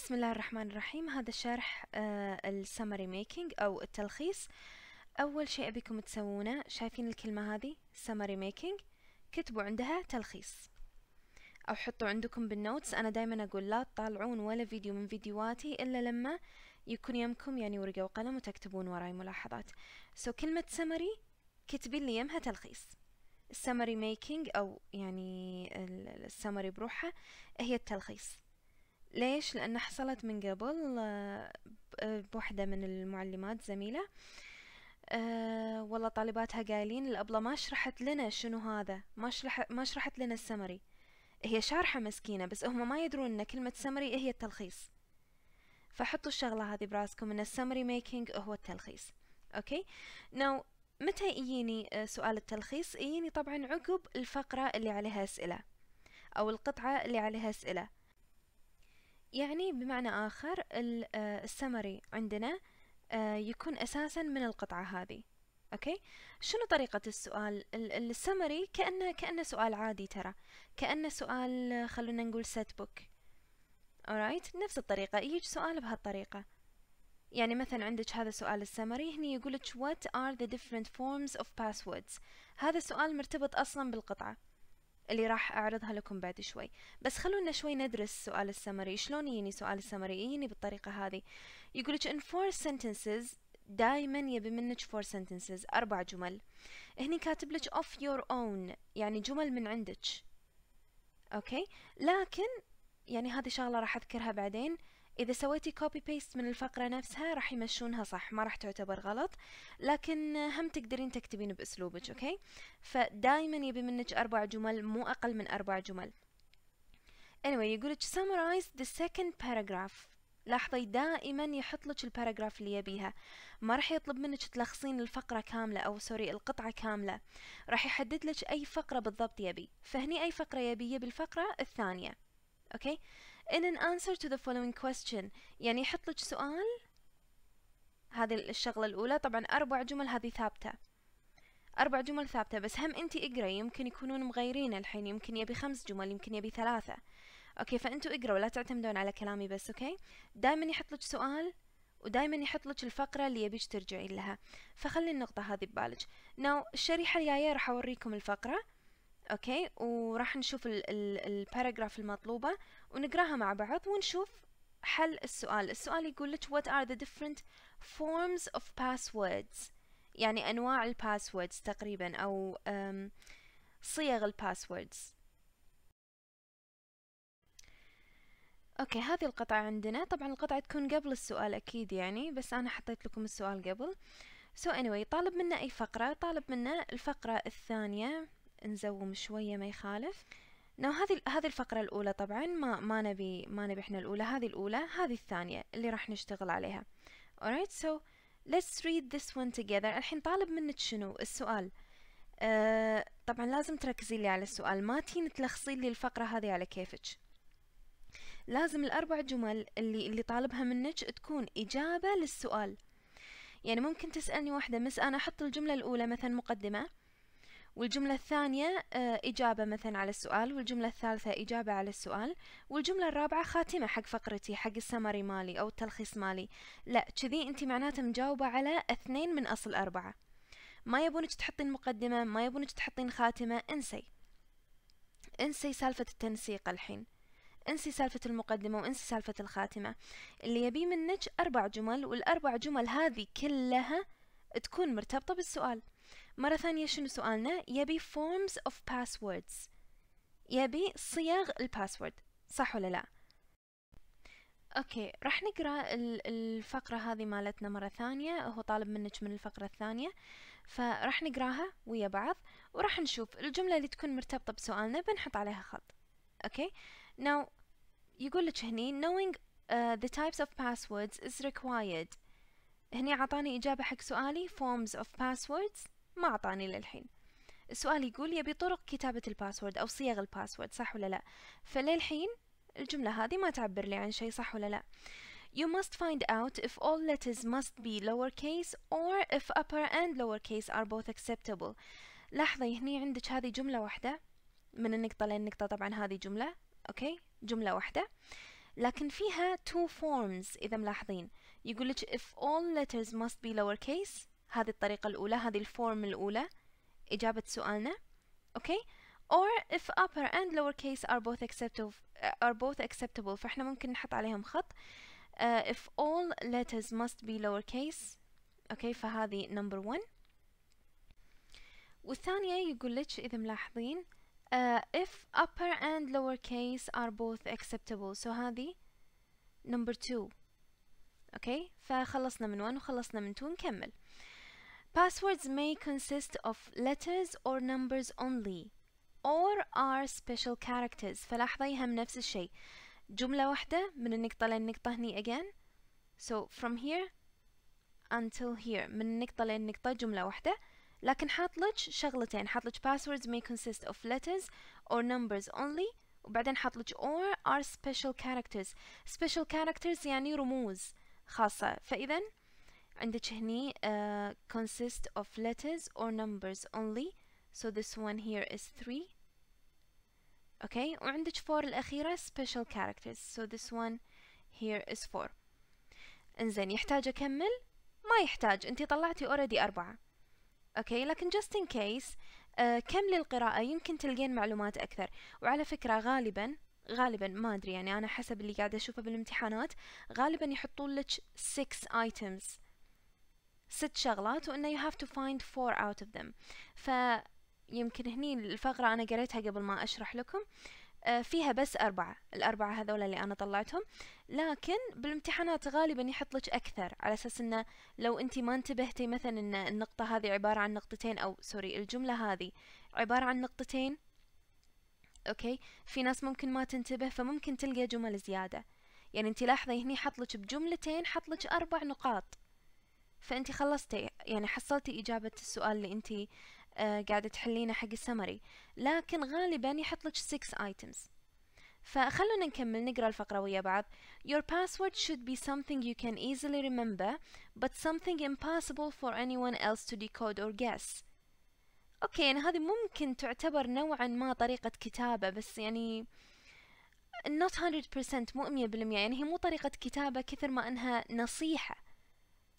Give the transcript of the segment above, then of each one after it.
بسم الله الرحمن الرحيم هذا شرح السمري ميكينج او التلخيص اول شيء ابيكم تسوونه شايفين الكلمة هذه سمري ميكينج كتبوا عندها تلخيص او حطوا عندكم بالنوتس انا دايما اقول لا تطالعون ولا فيديو من فيديوهاتي الا لما يكون يمكم يعني ورقة وقلم وتكتبون وراي ملاحظات سو so, كلمة سمري كتبي اللي يمها تلخيص السمري ميكينج او يعني السمري بروحها هي التلخيص ليش لأن حصلت من قبل آه، بوحدة من المعلمات زميلة أه والله طالباتها قايلين الأبلة ما شرحت لنا شنو هذا ما, شرح ما شرحت لنا السمري هي شارحة مسكينة بس هم ما يدرون أن كلمة سمري هي التلخيص فحطوا الشغلة هذه براسكم أن السمري ميكينج هو التلخيص أوكي ناو متى يجيني آه، سؤال التلخيص يجيني طبعا عقب الفقرة اللي عليها أسئلة أو القطعة اللي عليها أسئلة يعني بمعنى آخر آه، السمري عندنا آه، يكون أساسا من القطعة هذه أوكي شنو طريقة السؤال السمري كأنه كأنه سؤال عادي ترى كأنه سؤال آه، خلونا نقول سيت بوك alright نفس الطريقة يجي سؤال بهالطريقة يعني مثلا عندك هذا السؤال السمري هني يقولك what are the different forms of passwords هذا السؤال مرتبط أصلا بالقطعة اللي راح أعرضها لكم بعد شوي بس خلونا شوي ندرس سؤال السمري شلون يجيني سؤال السمري يجيني بالطريقة هذه يقولك in four sentences دائما يبي منك four sentences أربع جمل هني كاتب لك of your own يعني جمل من عندك أوكي لكن يعني هذه شغلة راح أذكرها بعدين إذا سويتي كوبي بيست من الفقرة نفسها راح يمشونها صح ما راح تعتبر غلط لكن هم تقدرين تكتبين بأسلوبك أوكي فدايما يبي منك أربع جمل مو أقل من أربع جمل anyway يقولك summarize the second paragraph لاحظي دائما يحط لك الباراجراف اللي يبيها ما راح يطلب منك تلخصين الفقرة كاملة أو سوري القطعة كاملة راح يحدد لك أي فقرة بالضبط يبي فهني أي فقرة يبي يبي الفقرة الثانية أوكي in an answer to the following question يعني يحط لك سؤال هذه الشغلة الأولى طبعا أربع جمل هذه ثابتة أربع جمل ثابتة بس هم أنت اقري يمكن يكونون مغيرين الحين يمكن يبي خمس جمل يمكن يبي ثلاثة أوكي فأنتوا اقروا لا تعتمدون على كلامي بس أوكي دائما يحط لك سؤال ودائما يحط لك الفقرة اللي يبيش ترجعين لها فخلي النقطة هذه ببالك ناو الشريحة الجاية راح أوريكم الفقرة أوكي وراح نشوف ال paragraph المطلوبة ونقراها مع بعض ونشوف حل السؤال السؤال يقول لك what are the different forms of passwords يعني أنواع الباسوردز تقريبا أو صيغ الباسوردز اوكي هذه القطعة عندنا طبعا القطعة تكون قبل السؤال اكيد يعني بس انا حطيت لكم السؤال قبل سو so anyway طالب منا اي فقرة طالب منا الفقرة الثانية نزوم شوية ما يخالف نو هذه هذه الفقرة الأولى طبعا ما ما نبي ما نبي احنا الأولى هذه الأولى هذه الثانية اللي راح نشتغل عليها alright so let's read this one together الحين طالب منك شنو السؤال uh, طبعا لازم تركزي لي على السؤال ما تين تلخصي لي الفقرة هذه على كيفك لازم الأربع جمل اللي اللي طالبها منك تكون إجابة للسؤال يعني ممكن تسألني واحدة مس أنا أحط الجملة الأولى مثلا مقدمة والجملة الثانية آه، إجابة مثلا على السؤال والجملة الثالثة إجابة على السؤال والجملة الرابعة خاتمة حق فقرتي حق السمري مالي أو التلخيص مالي لا كذي أنت معناته مجاوبة على اثنين من أصل أربعة ما يبونك تحطين مقدمة ما يبونك تحطين خاتمة انسي انسي سالفة التنسيق الحين انسي سالفة المقدمة وانسي سالفة الخاتمة اللي يبي منك أربع جمل والأربع جمل هذه كلها تكون مرتبطة بالسؤال مرة ثانية شنو سؤالنا يبي forms of passwords يبي صيغ الباسورد صح ولا لا اوكي راح نقرا الفقرة هذه مالتنا مرة ثانية هو طالب منك من الفقرة الثانية فراح نقراها ويا بعض وراح نشوف الجملة اللي تكون مرتبطة بسؤالنا بنحط عليها خط اوكي now يقول لك هني knowing uh, the types of passwords is required هني عطاني إجابة حق سؤالي forms of passwords ما أعطاني للحين السؤال يقول يبي طرق كتابة الباسورد أو صيغ الباسورد صح ولا لا فللحين الجملة هذه ما تعبر لي عن شيء صح ولا لا You must find out if all letters must be lowercase or if upper and lowercase are both acceptable لحظة هني عندك هذه جملة واحدة من النقطة للنقطة طبعا هذه جملة أوكي جملة واحدة لكن فيها two forms إذا ملاحظين يقولك if all letters must be lowercase هذه الطريقة الأولى هذه الفورم الأولى إجابة سؤالنا أوكي okay. or if upper and lower case are both acceptable are both acceptable فإحنا ممكن نحط عليهم خط uh, if all letters must be lower case أوكي okay, فهذه number one والثانية يقول لك إذا ملاحظين uh, if upper and lower case are both acceptable so هذه number two أوكي okay, فخلصنا من one وخلصنا من two نكمل Passwords may consist of letters or numbers only or are special characters فلاحظة يهم نفس الشيء جملة واحدة من النقطة للنقطة هني again so from here until here من النقطة للنقطة جملة واحدة لكن حاط شغلتين حاط passwords may consist of letters or numbers only وبعدين حاط لك or are special characters special characters يعني رموز خاصة فإذا عندك هني uh, آه، consist of letters or numbers only so this one here is 3 okay وعندك four الأخيرة special characters so this one here is 4 انزين يحتاج أكمل ما يحتاج انتي طلعتي already أربعة اوكي okay, لكن just in case uh, آه، كملي القراءة يمكن تلقين معلومات أكثر وعلى فكرة غالبا غالبا ما أدري يعني أنا حسب اللي قاعدة أشوفه بالامتحانات غالبا يحطون لك 6 items ست شغلات وانه you have to find four out of them فيمكن هني الفقرة انا قريتها قبل ما اشرح لكم آه، فيها بس أربعة الأربعة هذول اللي أنا طلعتهم لكن بالامتحانات غالبا يحط لك أكثر على أساس أنه لو أنت ما انتبهتي مثلا أن النقطة هذه عبارة عن نقطتين أو سوري الجملة هذه عبارة عن نقطتين أوكي في ناس ممكن ما تنتبه فممكن تلقى جمل زيادة يعني أنت لاحظي هني حط لك بجملتين حط لك أربع نقاط فأنت خلصتي يعني حصلتي إجابة السؤال اللي أنت آه، قاعدة تحلينه حق السمري لكن غالبا يحط لك 6 items فخلونا نكمل نقرا الفقرة ويا بعض Your password should be something you can easily remember but something impossible for anyone else to decode or guess اوكي يعني هذه ممكن تعتبر نوعا ما طريقة كتابة بس يعني not 100% مو 100% يعني هي مو طريقة كتابة كثر ما انها نصيحة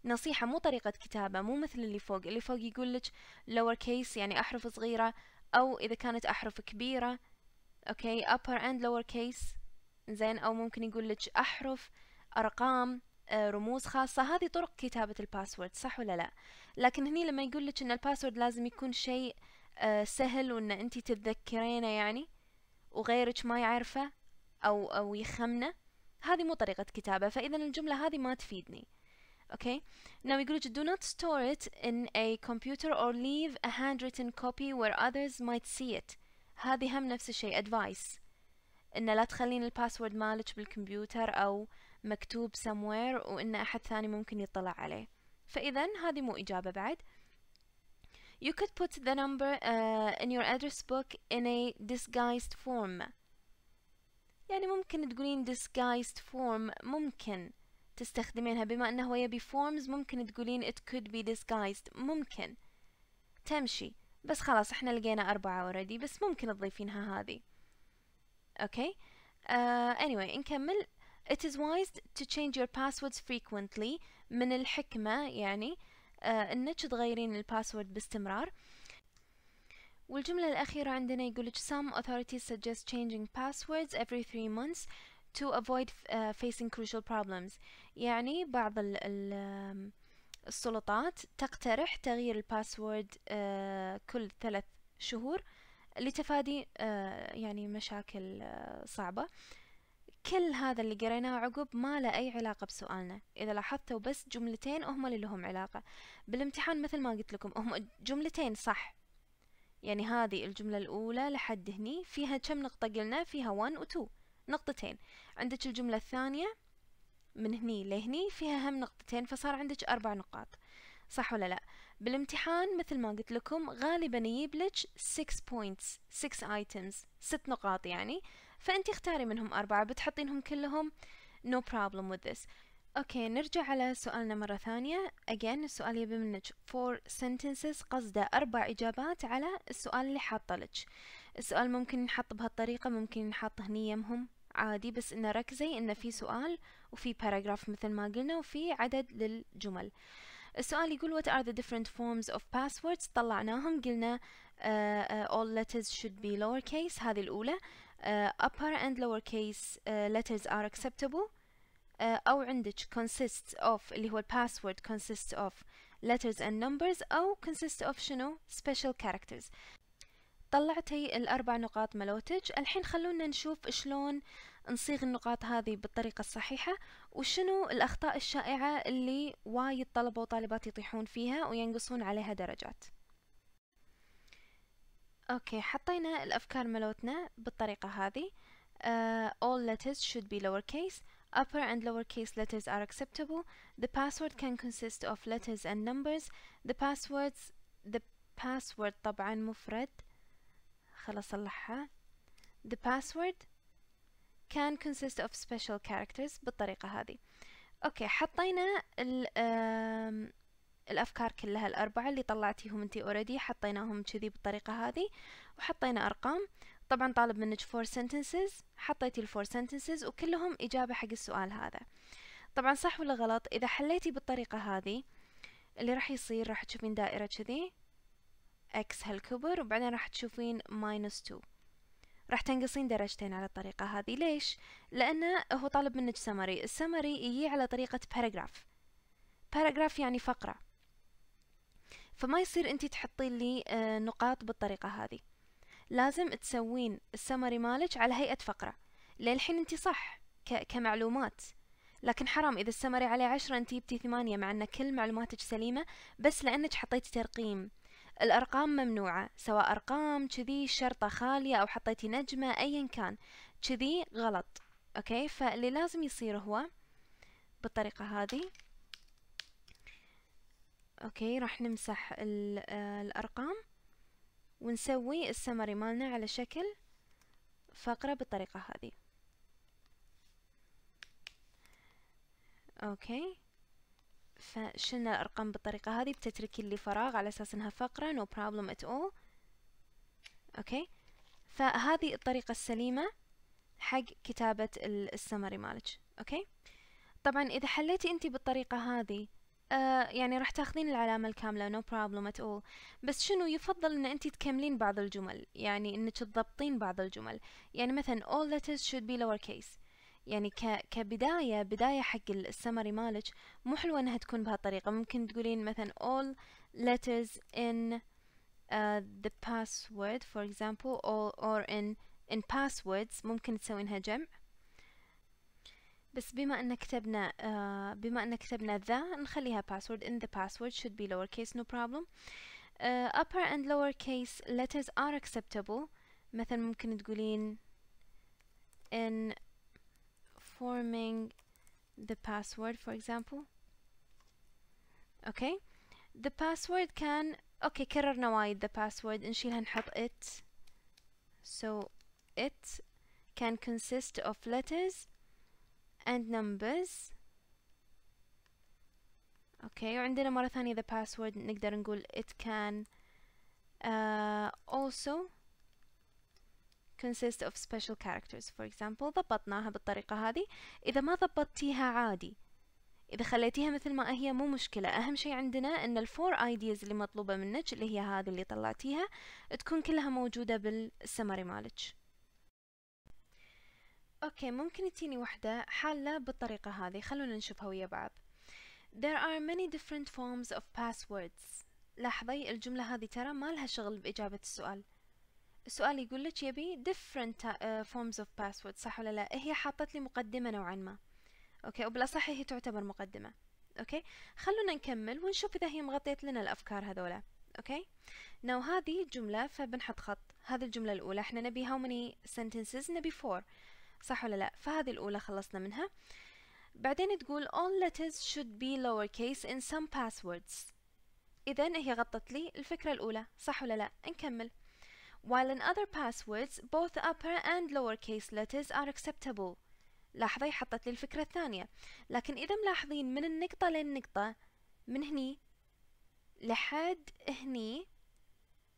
نصيحة مو طريقة كتابة مو مثل اللي فوق اللي فوق يقول لك lower case يعني أحرف صغيرة أو إذا كانت أحرف كبيرة أوكي upper and lower case زين أو ممكن يقول لك أحرف أرقام آه، رموز خاصة هذه طرق كتابة الباسورد صح ولا لا لكن هني لما يقول لك ان الباسورد لازم يكون شيء آه، سهل وان انت تتذكرينه يعني وغيرك ما يعرفه او او يخمنه هذه مو طريقة كتابة فاذا الجملة هذه ما تفيدني okay now we're to do not store it in a computer or leave a handwritten copy where others might see it هذه هم نفس الشيء advice إن لا تخلين الباسورد مالك بالكمبيوتر أو مكتوب somewhere وإن أحد ثاني ممكن يطلع عليه فإذا هذه مو إجابة بعد You could put the number uh, in your address book in a disguised form يعني ممكن تقولين disguised form ممكن تستخدمينها بما أنه هو يبي forms ممكن تقولين it could be disguised ممكن تمشي بس خلاص احنا لقينا أربعة اوريدي بس ممكن تضيفينها هذه أوكي uh, anyway نكمل It is wise to change your passwords frequently من الحكمة يعني uh, انك تغيرين الباسورد باستمرار والجملة الأخيرة عندنا يقولك some authorities suggest changing passwords every three months to avoid uh, facing crucial problems يعني بعض ال ال السلطات تقترح تغيير الباسورد uh, كل ثلاث شهور لتفادي uh, يعني مشاكل uh, صعبة كل هذا اللي قريناه عقب ما له أي علاقة بسؤالنا إذا لاحظتوا بس جملتين هم اللي لهم علاقة بالامتحان مثل ما قلت لكم هم جملتين صح يعني هذه الجملة الأولى لحد هني فيها كم نقطة قلنا فيها 1 و 2 نقطتين عندك الجملة الثانية من هني لهني فيها هم نقطتين فصار عندك أربع نقاط صح ولا لا بالامتحان مثل ما قلت لكم غالبا يجيب لك 6 points 6 items 6 نقاط يعني فانت اختاري منهم أربعة بتحطينهم كلهم no problem with this اوكي نرجع على سؤالنا مرة ثانية again السؤال يبي منك 4 sentences قصده أربع إجابات على السؤال اللي حاطه لك السؤال ممكن نحط بهالطريقة ممكن نحط هني يمهم عادي بس انه ركزي انه في سؤال وفي paragraph مثل ما قلنا وفي عدد للجمل السؤال يقول what are the different forms of passwords طلعناهم قلنا uh, all letters should be lowercase هذه الأولى uh, upper and lowercase uh, letters are acceptable أو عندك consists of اللي هو password consists of letters and numbers أو consists of شنو special characters طلعت هي الأربع نقاط ملوتج الحين خلونا نشوف شلون نصيغ النقاط هذه بالطريقة الصحيحة وشنو الأخطاء الشائعة اللي وايد طلبة وطالبات يطيحون فيها وينقصون عليها درجات أوكي حطينا الأفكار ملوتنا بالطريقة هذه uh, all letters should be lowercase upper and lowercase letters are acceptable the password can consist of letters and numbers the passwords the password طبعا مفرد خل أصلحها the password can consist of special characters بالطريقة هذه أوكي حطينا ال الأفكار كلها الأربعة اللي طلعتيهم أنتي اوريدي حطيناهم كذي بالطريقة هذه وحطينا أرقام طبعا طالب منك four sentences حطيتي الفور sentences وكلهم إجابة حق السؤال هذا طبعا صح ولا غلط إذا حليتي بالطريقة هذه اللي راح يصير راح تشوفين دائرة كذي اكس هالكبر وبعدين راح تشوفين ماينس 2 راح تنقصين درجتين على الطريقة هذه ليش؟ لأنه هو طالب منك سمري السمري يجي على طريقة باراجراف باراجراف يعني فقرة فما يصير انت تحطين لي آه، نقاط بالطريقة هذه لازم تسوين السمري مالك على هيئة فقرة للحين انت صح كمعلومات لكن حرام إذا السمري عليه عشرة انت جبتي ثمانية مع أن كل معلوماتك سليمة بس لأنك حطيتي ترقيم الأرقام ممنوعة سواء أرقام كذي شرطة خالية أو حطيتي نجمة أيا كان كذي غلط أوكي فاللي لازم يصير هو بالطريقة هذه أوكي راح نمسح آه، الأرقام ونسوي السمري مالنا على شكل فقرة بالطريقة هذه أوكي فشلنا الأرقام بالطريقة هذه بتتركي لي فراغ على أساس أنها فقرة no problem at all أوكي فهذه الطريقة السليمة حق كتابة السمري مالك أوكي طبعا إذا حليتي أنت بالطريقة هذه آه يعني راح تاخذين العلامة الكاملة no problem at all بس شنو يفضل ان انت تكملين بعض الجمل يعني انك تضبطين بعض الجمل يعني مثلا all letters should be lowercase يعني ك... كبداية بداية حق السمري مالك مو حلوة انها تكون بهالطريقة ممكن تقولين مثلا all letters in uh, the password for example all or in in passwords ممكن تسوينها جمع بس بما ان كتبنا uh, بما ان كتبنا ذا نخليها password in the password should be lowercase no problem uh, upper and lowercase letters are acceptable مثلا ممكن تقولين in forming the password, for example. Okay, the password can Okay, كررنا وايد the password نشيلها نحط it so it can consist of letters and numbers اوكي وعندنا مرة ثانية the password نقدر نقول it can uh, also consist of special characters for example ضبطناها بالطريقة هذه إذا ما ضبطتيها عادي إذا خليتيها مثل ما هي مو مشكلة أهم شيء عندنا أن الفور ideas اللي مطلوبة منك اللي هي هذه اللي طلعتيها تكون كلها موجودة بالسمري مالك أوكي ممكن تجيني وحدة حالة بالطريقة هذه خلونا نشوفها ويا بعض There are many different forms of passwords لاحظي الجملة هذه ترى ما لها شغل بإجابة السؤال السؤال يقول لك يبي different آه، forms of password صح ولا لا هي حاطت لي مقدمة نوعا ما اوكي وبالاصح هي تعتبر مقدمة اوكي خلونا نكمل ونشوف اذا هي مغطيت لنا الافكار هذولا اوكي ناو هذه جملة فبنحط خط هذه الجملة الاولى احنا نبي how many sentences نبي four صح ولا لا فهذه الاولى خلصنا منها بعدين تقول all letters should be lowercase in some passwords إذا هي غطت لي الفكرة الأولى صح ولا لا نكمل while in other passwords both upper and lowercase letters are acceptable لاحظي حطت لي الفكرة الثانية لكن إذا ملاحظين من النقطة للنقطة من هني لحد هني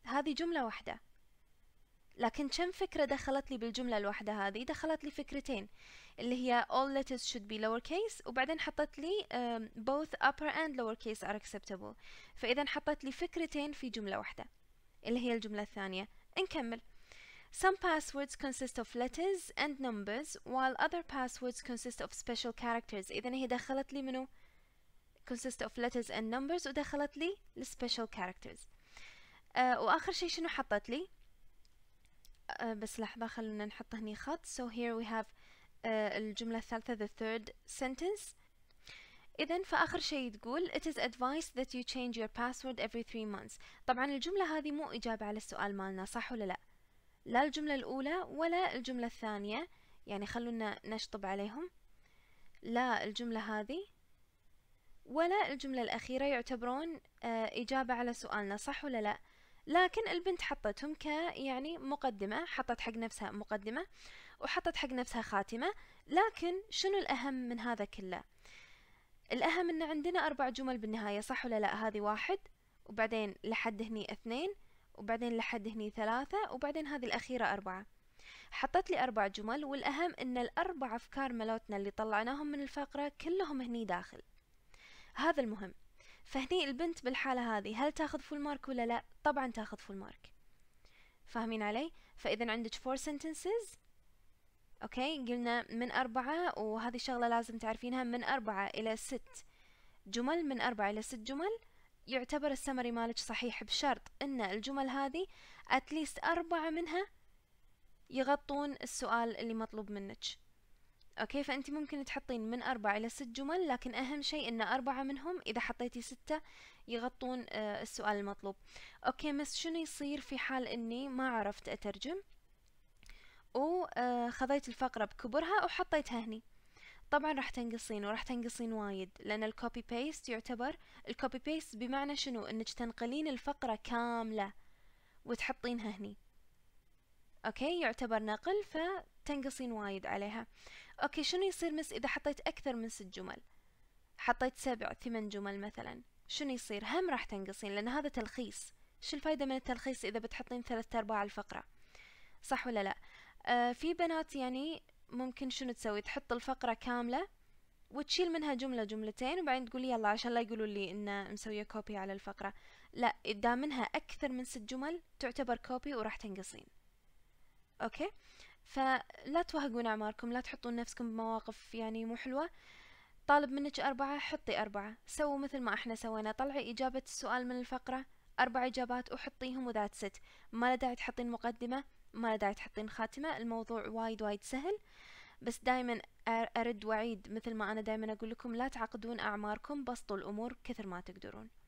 هذه جملة واحدة لكن كم فكرة دخلت لي بالجملة الواحدة هذه دخلت لي فكرتين اللي هي all letters should be lowercase وبعدين حطت لي both upper and lowercase are acceptable فإذا حطت لي فكرتين في جملة واحدة اللي هي الجملة الثانية نكمل Some passwords consist of letters and numbers while other passwords consist of special characters إذا هي دخلت لي منو consist of letters and numbers ودخلت لي special characters أه وآخر شيء شنو حطت لي أه بس لحظة خلونا نحط هني خط so here we have أه الجملة الثالثة the third sentence إذا فآخر شيء تقول it is advised that you change your password every three months طبعا الجملة هذه مو إجابة على السؤال مالنا صح ولا لا لا الجملة الأولى ولا الجملة الثانية يعني خلونا نشطب عليهم لا الجملة هذه ولا الجملة الأخيرة يعتبرون آه, إجابة على سؤالنا صح ولا لا لكن البنت حطتهم ك يعني مقدمة حطت حق نفسها مقدمة وحطت حق نفسها خاتمة لكن شنو الأهم من هذا كله الأهم أن عندنا أربع جمل بالنهاية صح ولا لا هذه واحد وبعدين لحد هني اثنين وبعدين لحد هني ثلاثة وبعدين هذه الأخيرة أربعة حطت لي أربع جمل والأهم أن الأربع أفكار ملوتنا اللي طلعناهم من الفقرة كلهم هني داخل هذا المهم فهني البنت بالحالة هذه هل تاخذ فول مارك ولا لا؟ طبعا تاخذ فول مارك فاهمين علي؟ فإذا عندك four sentences أوكي قلنا من أربعة وهذه شغلة لازم تعرفينها من أربعة إلى ست جمل من أربعة إلى ست جمل يعتبر السمري مالك صحيح بشرط أن الجمل هذه أتليست أربعة منها يغطون السؤال اللي مطلوب منك أوكي فأنت ممكن تحطين من أربعة إلى ست جمل لكن أهم شيء أن أربعة منهم إذا حطيتي ستة يغطون آه، السؤال المطلوب أوكي مس شنو يصير في حال أني ما عرفت أترجم وخذيت آه، الفقرة بكبرها وحطيتها هني طبعا راح تنقصين وراح تنقصين وايد لان الكوبي بيست يعتبر الكوبي بيست بمعنى شنو انك تنقلين الفقرة كاملة وتحطينها هني اوكي يعتبر نقل فتنقصين وايد عليها اوكي شنو يصير مس اذا حطيت اكثر من ست جمل حطيت سبع ثمان جمل مثلا شنو يصير هم راح تنقصين لان هذا تلخيص شو الفايدة من التلخيص اذا بتحطين ثلاثة ارباع الفقرة صح ولا لا آه، في بنات يعني ممكن شنو تسوي تحط الفقرة كاملة وتشيل منها جملة جملتين وبعدين تقول يلا عشان لا يقولوا لي ان مسوية كوبي على الفقرة لا اذا منها اكثر من ست جمل تعتبر كوبي وراح تنقصين اوكي فلا توهقون اعماركم لا تحطون نفسكم بمواقف يعني مو حلوة طالب منك أربعة حطي أربعة سووا مثل ما احنا سوينا طلعي إجابة السؤال من الفقرة أربع إجابات وحطيهم وذات ست ما لا داعي تحطين مقدمة ما داعي تحطين خاتمة الموضوع وايد وايد سهل بس دايما أرد وعيد مثل ما أنا دايما أقول لكم لا تعقدون أعماركم بسطوا الأمور كثر ما تقدرون